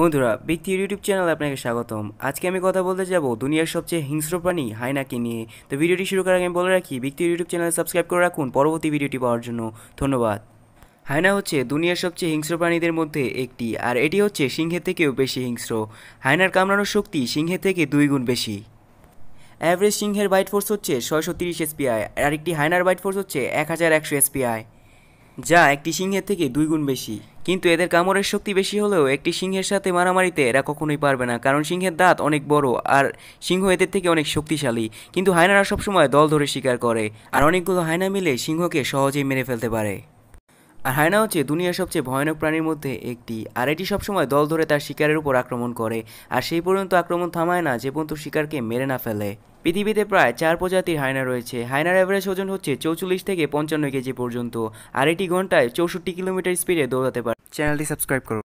বন্ধুরা বৃত্তি ইউটিউব চ্যানেলে আপনাকে স্বাগতম আজকে আমি কথা বলতে যাব দুনিয়ার সবচেয়ে হিংস্র প্রাণী হাইনাকে নিয়ে তো ভিডিওটি শুরু করার আগে আমি বলে রাখি বৃত্তি ইউটিউব চ্যানেল সাবস্ক্রাইব করে রাখুন পরবর্তী ভিডিওটি পাওয়ার জন্য ধন্যবাদ হায়না হচ্ছে দুনিয়ার সবচেয়ে হিংস্র প্রাণীদের মধ্যে একটি আর এটি হচ্ছে সিংহের থেকেও বেশি হিংস্র হায়নার কামড়ানোর শক্তি সিংহের থেকে দুই গুণ বেশি অ্যাভারেজ সিংহের বাইট ফোর্স হচ্ছে ছয়শো তিরিশ এসপিআই আর একটি হায়নার বাইট ফোর্স হচ্ছে এক হাজার একশো এসপিআই যা একটি সিংহের থেকে দুই গুণ বেশি কিন্তু এদের কামড়ের শক্তি বেশি হলেও একটি সিংহের সাথে মারামারিতে এরা কখনোই পারবে না কারণ সিংহের দাঁত অনেক বড় আর সিংহ এদের থেকে অনেক শক্তিশালী কিন্তু হায়নারা সবসময় দল ধরে শিকার করে আর অনেকগুলো হায়না মিলে সিংহকে সহজেই মেরে ফেলতে পারে আর হায়না হচ্ছে দুনিয়ার সবচেয়ে ভয়ানক প্রাণীর মধ্যে একটি আর এটি সবসময় দল ধরে তার শিকারের উপর আক্রমণ করে আর সেই পর্যন্ত আক্রমণ থামায় না যে পর্যন্ত শিকারকে মেরে না ফেলে পৃথিবীতে প্রায় চার প্রজাতির হায়না রয়েছে হায়নার অ্যাভারেজ ওজন হচ্ছে চৌচল্লিশ থেকে পঞ্চান্ন কেজি পর্যন্ত আর এটি ঘন্টায় চৌষট্টি কিলোমিটার স্পিডে দৌড়াতে পারে চ্যানেলটি সাবস্ক্রাইব করুন